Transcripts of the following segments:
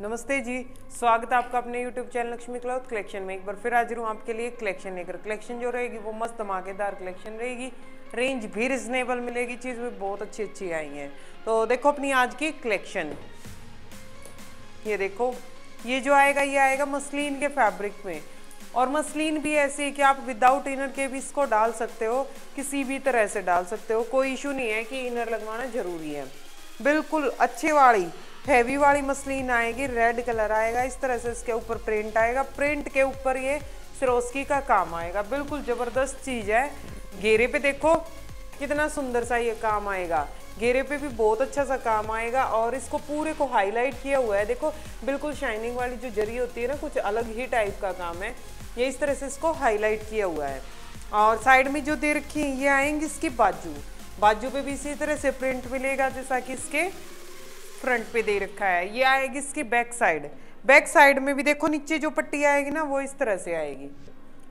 नमस्ते जी स्वागत है आपका अपने YouTube channel Lakshmi cloth collection में एक बार फिर हाजिर हूँ आपके लिए कलेक्शन लेकर कलेक्शन जो रहेगी वो मस्त धमाकेदार कलेक्शन रहेगी रेंज भी रिजनेबल मिलेगी चीज़ भी बहुत अच्छी अच्छी आई है तो देखो अपनी आज की कलेक्शन ये देखो ये जो आएगा ये आएगा मसलिन के फैब्रिक में और मसलिन भी ऐसी कि आप विदाउट इनर के भी इसको डाल सकते हो किसी भी तरह से डाल सकते हो कोई इशू नहीं है कि इनर लगवाना ज़रूरी है बिल्कुल अच्छे वाली हैवी वाली मसलिन आएगी रेड कलर आएगा इस तरह से इसके ऊपर प्रिंट आएगा प्रिंट के ऊपर ये सरोस्की का काम आएगा बिल्कुल ज़बरदस्त चीज़ है घेरे पे देखो कितना सुंदर सा ये काम आएगा घेरे पे भी बहुत अच्छा सा काम आएगा और इसको पूरे को हाईलाइट किया हुआ है देखो बिल्कुल शाइनिंग वाली जो जरी होती है ना कुछ अलग ही टाइप का काम है ये इस तरह से इसको हाईलाइट किया हुआ है और साइड में जो दे रखी है ये आएंगे इसकी बाजू बाजू पे भी इसी तरह से प्रिंट मिलेगा जैसा कि इसके फ्रंट पे दे रखा है ये आएगी इसकी बैक साइड बैक साइड में भी देखो नीचे जो पट्टी आएगी ना वो इस तरह से आएगी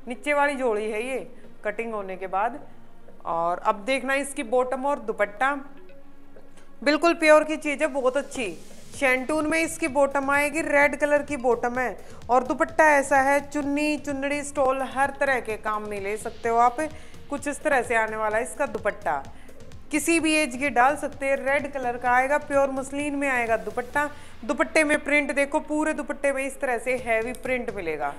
नीचे वाली जोड़ी है ये कटिंग होने के बाद और अब देखना इसकी बॉटम और दुपट्टा बिल्कुल प्योर की चीज़ है बहुत अच्छी शैंटून में इसकी बॉटम आएगी रेड कलर की बॉटम है और दुपट्टा ऐसा है चुन्नी चुन्नड़ी स्टॉल हर तरह के काम में ले सकते हो आप कुछ इस तरह से आने वाला है इसका दुपट्टा किसी भी एज के डाल सकते हैं रेड कलर का आएगा प्योर मुस्लिन में आएगा दुपट्टा दुपट्टे में प्रिंट देखो पूरे दुपट्टे में इस तरह से हैवी प्रिंट मिलेगा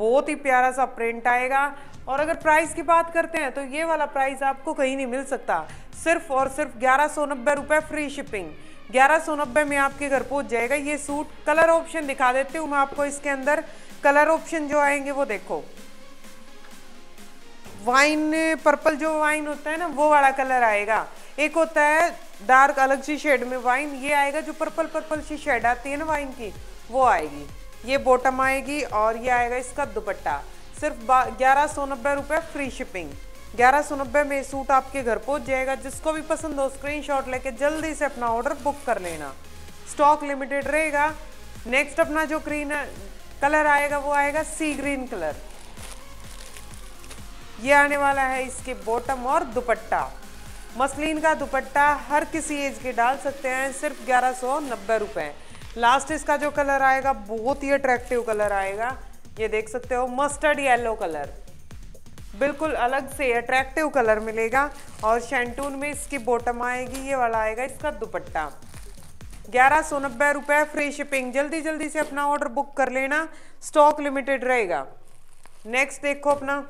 बहुत ही प्यारा सा प्रिंट आएगा और अगर प्राइस की बात करते हैं तो ये वाला प्राइस आपको कहीं नहीं मिल सकता सिर्फ और सिर्फ ग्यारह सौ नब्बे रुपये फ्री शिपिंग ग्यारह सौ नब्बे में आपके घर पहुंच जाएगा ये सूट कलर ऑप्शन दिखा देती हूँ मैं आपको इसके अंदर कलर ऑप्शन जो आएंगे वो देखो वाइन पर्पल जो वाइन होता है ना वो वाला कलर आएगा एक होता है डार्क अलग सी शेड में वाइन ये आएगा जो पर्पल पर्पल सी शेड आती है ना वाइन की वो आएगी ये बॉटम आएगी और ये आएगा इसका दुपट्टा सिर्फ ग्यारह सौ नब्बे रुपये फ्री शिपिंग ग्यारह सौ नब्बे में सूट आपके घर पहुंच जाएगा जिसको भी पसंद हो स्क्रीनशॉट लेके जल्दी से अपना ऑर्डर बुक कर लेना स्टॉक लिमिटेड रहेगा नेक्स्ट अपना जो ग्रीन कलर आएगा वो आएगा सी ग्रीन कलर ये आने वाला है इसके बॉटम और दुपट्टा मसलिन का दुपट्टा हर किसी एज के डाल सकते हैं सिर्फ ग्यारह सौ नब्बे रुपये लास्ट इसका जो कलर आएगा बहुत ही अट्रैक्टिव कलर आएगा ये देख सकते हो मस्टर्ड येलो कलर बिल्कुल अलग से अट्रैक्टिव कलर मिलेगा और शैंटून में इसकी बॉटम आएगी ये वाला आएगा इसका दुपट्टा ग्यारह सौ नब्बे रुपये फ्री शिपिंग जल्दी जल्दी से अपना ऑर्डर बुक कर लेना स्टॉक लिमिटेड रहेगा नेक्स्ट देखो अपना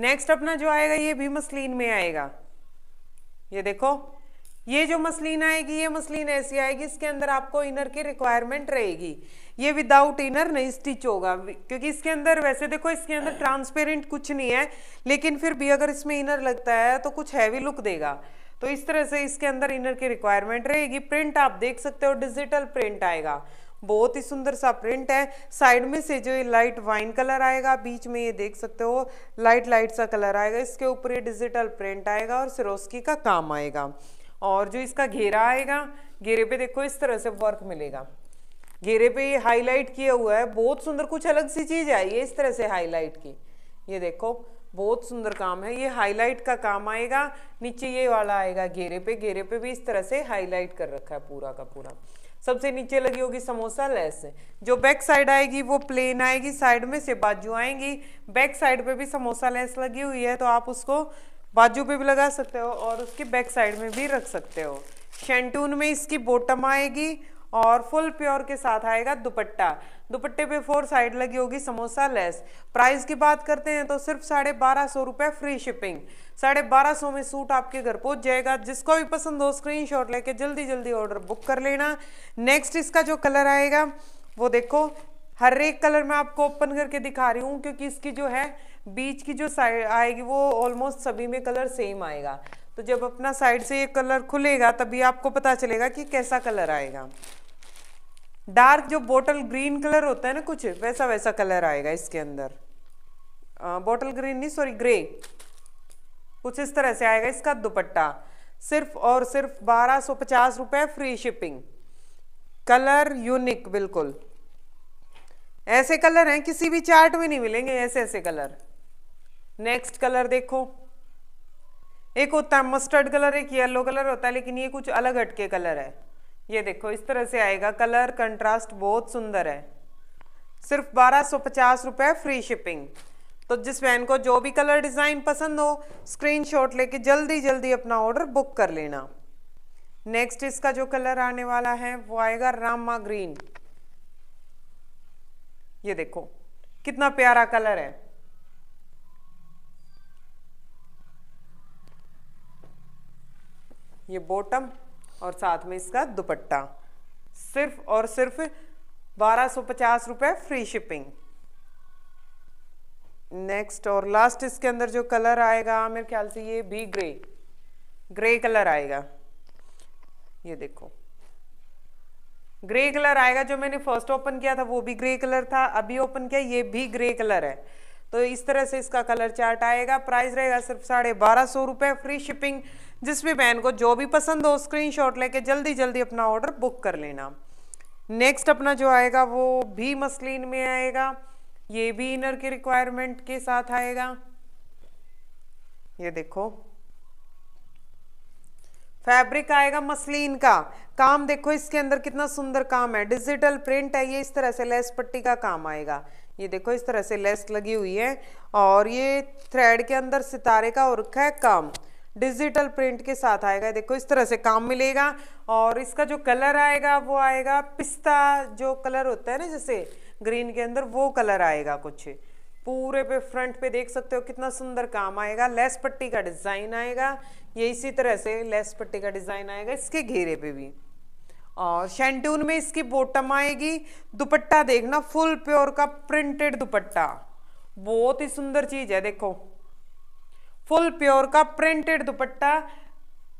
नेक्स्ट अपना जो आएगा ये भी मसलिन में आएगा ये देखो ये जो मसलिन आएगी ये मसलिन ऐसी आएगी इसके अंदर आपको इनर की रिक्वायरमेंट रहेगी ये विदाउट इनर नहीं स्टिच होगा क्योंकि इसके अंदर वैसे देखो इसके अंदर ट्रांसपेरेंट कुछ नहीं है लेकिन फिर भी अगर इसमें इनर लगता है तो कुछ हैवी लुक देगा तो इस तरह से इसके अंदर इनर की रिक्वायरमेंट रहेगी प्रिंट आप देख सकते हो डिजिटल प्रिंट आएगा बहुत ही सुंदर सा प्रिंट है साइड में से जो ये लाइट वाइन कलर आएगा बीच में ये देख सकते हो लाइट लाइट सा कलर आएगा इसके ऊपर ये डिजिटल प्रिंट आएगा और सिरोस्की का काम आएगा और जो इसका घेरा आएगा घेरे पे देखो इस तरह से वर्क मिलेगा घेरे पे ये हाईलाइट किया हुआ है बहुत सुंदर कुछ अलग सी चीज़ आई है इस तरह से हाईलाइट की ये देखो बहुत सुंदर काम है ये हाईलाइट का काम आएगा नीचे ये वाला आएगा घेरे पे घेरे पे भी इस तरह से हाईलाइट कर रखा है पूरा का पूरा सबसे नीचे लगी होगी समोसा लेस जो बैक साइड आएगी वो प्लेन आएगी साइड में से बाजू आएंगी बैक साइड पे भी समोसा लेस लगी हुई है तो आप उसको बाजू पे भी लगा सकते हो और उसकी बैक साइड में भी रख सकते हो शैंटून में इसकी बॉटम आएगी और फुल प्योर के साथ आएगा दुपट्टा दुपट्टे पे फोर साइड लगी होगी समोसा लेस प्राइस की बात करते हैं तो सिर्फ साढ़े बारह सौ रुपये फ्री शिपिंग साढ़े बारह सौ में सूट आपके घर पहुंच जाएगा जिसको भी पसंद हो स्क्रीनशॉट लेके जल्दी जल्दी ऑर्डर बुक कर लेना नेक्स्ट इसका जो कलर आएगा वो देखो हर एक कलर में आपको ओपन करके दिखा रही हूँ क्योंकि इसकी जो है बीच की जो साइड आएगी वो ऑलमोस्ट सभी में कलर सेम आएगा तो जब अपना साइड से ये कलर खुलेगा तभी आपको पता चलेगा कि कैसा कलर आएगा डार्क जो बोटल ग्रीन कलर होता है ना कुछ वैसा वैसा कलर आएगा इसके अंदर बोटल ग्रीन नहीं सॉरी ग्रे कुछ इस तरह से आएगा इसका दुपट्टा सिर्फ और सिर्फ बारह सौ पचास रुपये फ्री शिपिंग कलर यूनिक बिल्कुल ऐसे कलर हैं किसी भी चार्ट में नहीं मिलेंगे ऐसे ऐसे कलर नेक्स्ट कलर देखो एक होता है मस्टर्ड कलर एक येलो कलर होता है लेकिन ये कुछ अलग हटके कलर है ये देखो इस तरह से आएगा कलर कंट्रास्ट बहुत सुंदर है सिर्फ बारह सौ पचास रुपये फ्री शिपिंग तो जिस वैन को जो भी कलर डिज़ाइन पसंद हो स्क्रीनशॉट लेके जल्दी जल्दी अपना ऑर्डर बुक कर लेना नेक्स्ट इसका जो कलर आने वाला है वो आएगा रामा ग्रीन ये देखो कितना प्यारा कलर है ये बॉटम और साथ में इसका दुपट्टा सिर्फ और सिर्फ बारह सौ पचास फ्री शिपिंग नेक्स्ट और लास्ट इसके अंदर जो कलर आएगा मेरे ख्याल से ये भी ग्रे ग्रे कलर आएगा ये देखो ग्रे कलर आएगा जो मैंने फर्स्ट ओपन किया था वो भी ग्रे कलर था अभी ओपन किया ये भी ग्रे कलर है तो इस तरह से इसका कलर चार्ट आएगा प्राइस रहेगा सिर्फ साढ़े बारह सौ रुपये फ्री शिपिंग जिस भी बहन को जो भी पसंद हो स्क्रीनशॉट लेके जल्दी जल्दी अपना ऑर्डर बुक कर लेना नेक्स्ट अपना जो आएगा वो भी मसलिन में आएगा ये भी इनर के रिक्वायरमेंट के साथ आएगा ये देखो फैब्रिक आएगा मसलिन का काम देखो इसके अंदर कितना सुंदर काम है डिजिटल प्रिंट है ये इस तरह से लेस पट्टी का काम आएगा ये देखो इस तरह से लेस लगी हुई है और ये थ्रेड के अंदर सितारे का और रखा है काम डिजिटल प्रिंट के साथ आएगा देखो इस तरह से काम मिलेगा और इसका जो कलर आएगा वो आएगा पिस्ता जो कलर होता है ना जैसे ग्रीन के अंदर वो कलर आएगा कुछ पूरे पे फ्रंट पे देख सकते हो कितना सुंदर काम आएगा लेस पट्टी का डिज़ाइन आएगा ये इसी तरह से लेस पट्टी का डिज़ाइन आएगा इसके घेरे पे भी और शैंटून में इसकी बोटम आएगी दुपट्टा देखना फुल प्योर का प्रिंटेड दुपट्टा बहुत ही सुंदर चीज़ है देखो फुल प्योर का printed dupatta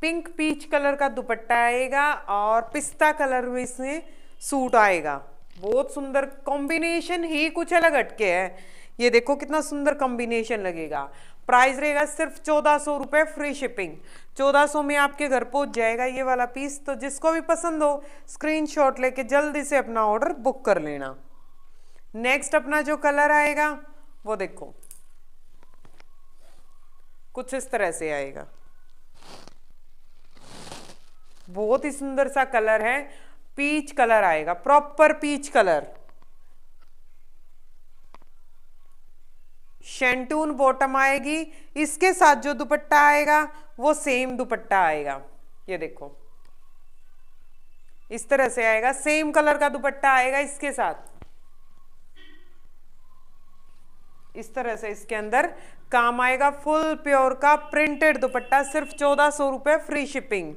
pink peach colour का दुपट्टा आएगा और पिस्ता कलर में इसमें सूट आएगा बहुत सुंदर कॉम्बिनेशन ही कुछ अलग हटके है ये देखो कितना सुंदर कॉम्बिनेशन लगेगा प्राइस रहेगा सिर्फ चौदह सौ रुपये फ्री शिपिंग चौदह सौ में आपके घर पहुंच जाएगा ये वाला पीस तो जिसको भी पसंद हो स्क्रीनशॉट लेके जल्दी से अपना ऑर्डर बुक कर लेना नेक्स्ट अपना जो कलर आएगा वो देखो कुछ इस तरह से आएगा बहुत ही सुंदर सा कलर है पीच कलर आएगा proper peach colour shantoon bottom आएगी इसके साथ जो दुपट्टा आएगा वो सेम दुपट्टा आएगा ये देखो इस तरह से आएगा सेम कलर का दुपट्टा आएगा इसके साथ इस तरह से इसके अंदर काम आएगा फुल प्योर का प्रिंटेड दुपट्टा सिर्फ चौदह सौ रुपए फ्री शिपिंग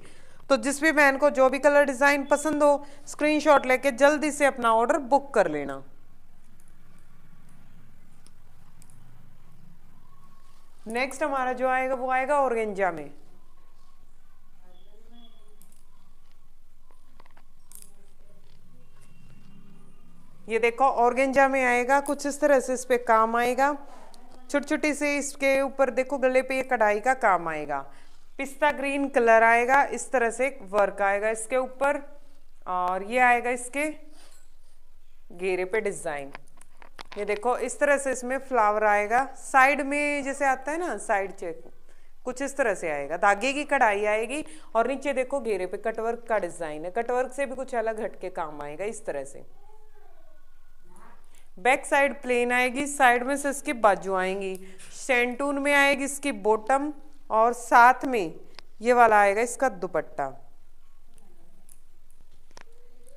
तो जिस भी बहन को जो भी कलर डिज़ाइन पसंद हो स्क्रीनशॉट लेके जल्दी से अपना ऑर्डर बुक कर लेना नेक्स्ट हमारा जो आएगा वो आएगा ऑर्गेंजा में ये देखो ऑर्गेंजा में आएगा कुछ इस तरह से इस पे काम आएगा छोटी छोटी से इसके ऊपर देखो गले पे ये कढ़ाई का काम आएगा पिस्ता ग्रीन कलर आएगा इस तरह से वर्क आएगा इसके ऊपर और ये आएगा इसके घेरे पे डिज़ाइन ये देखो इस तरह से इसमें फ्लावर आएगा साइड में जैसे आता है ना साइड चेक कुछ इस तरह से आएगा धागे की कढ़ाई आएगी और नीचे देखो घेरे पे कटवर्क का डिजाइन है कटवर्क से भी कुछ अलग हटके काम आएगा इस तरह से बैक साइड प्लेन आएगी साइड में से इसकी बाजू आएंगी सेंटून में आएगी इसकी बॉटम और साथ में ये वाला आएगा इसका दुपट्टा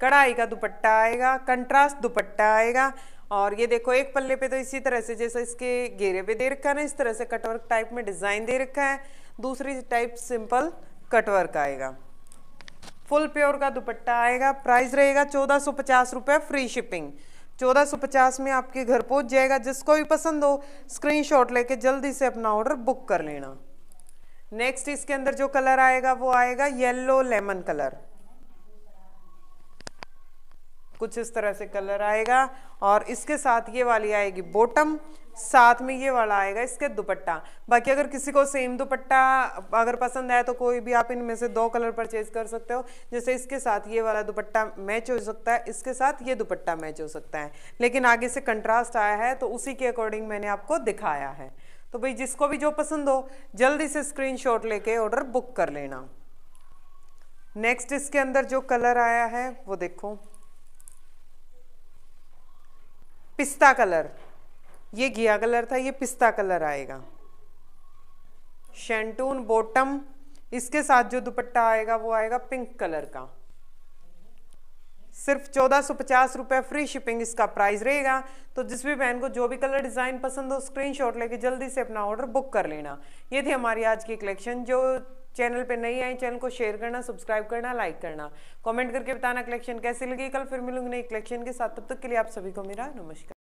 कढ़ाई का दुपट्टा आएगा कंट्रास्ट दुपट्टा आएगा और ये देखो एक पल्ले पे तो इसी तरह से जैसे इसके घेरे पे दे रखा है ना इस तरह से कटवर्क टाइप में डिज़ाइन दे रखा है दूसरी टाइप सिंपल कटवर्क आएगा फुल प्योर का दुपट्टा आएगा प्राइस रहेगा चौदह सौ पचास रुपये फ्री शिपिंग चौदह सौ पचास में आपके घर पहुंच जाएगा जिसको भी पसंद हो स्क्रीनशॉट लेके जल्दी से अपना ऑर्डर बुक कर लेना नेक्स्ट इसके अंदर जो कलर आएगा वो आएगा येलो लेमन कलर कुछ इस तरह से कलर आएगा और इसके साथ ये वाली आएगी बॉटम साथ में ये वाला आएगा इसके दुपट्टा बाकी अगर किसी को सेम दुपट्टा अगर पसंद आए तो कोई भी आप इनमें से दो कलर परचेज कर सकते हो जैसे इसके साथ ये वाला दुपट्टा मैच हो सकता है इसके साथ ये दुपट्टा मैच हो सकता है लेकिन आगे से कंट्रास्ट आया है तो उसी के अकॉर्डिंग मैंने आपको दिखाया है तो भाई जिसको भी जो पसंद हो जल्दी से शॉट लेके ऑर्डर बुक कर लेना नेक्स्ट इसके अंदर जो कलर आया है वो देखो पिस्ता कलर ये घिया कलर था ये पिस्ता कलर आएगा शैंटून बॉटम इसके साथ जो दुपट्टा आएगा वो आएगा पिंक कलर का सिर्फ चौदह सौ पचास रुपये फ्री शिपिंग इसका प्राइस रहेगा तो जिस भी बहन को जो भी कलर डिज़ाइन पसंद हो स्क्रीनशॉट लेके जल्दी से अपना ऑर्डर बुक कर लेना ये थी हमारी आज की कलेक्शन जो चैनल पे नहीं आए चैनल को शेयर करना सब्सक्राइब करना लाइक करना कमेंट करके बताना कलेक्शन कैसी लगी कल फिर मिलूंगी नई कलेक्शन के साथ तब तक के लिए आप सभी को मेरा नमस्कार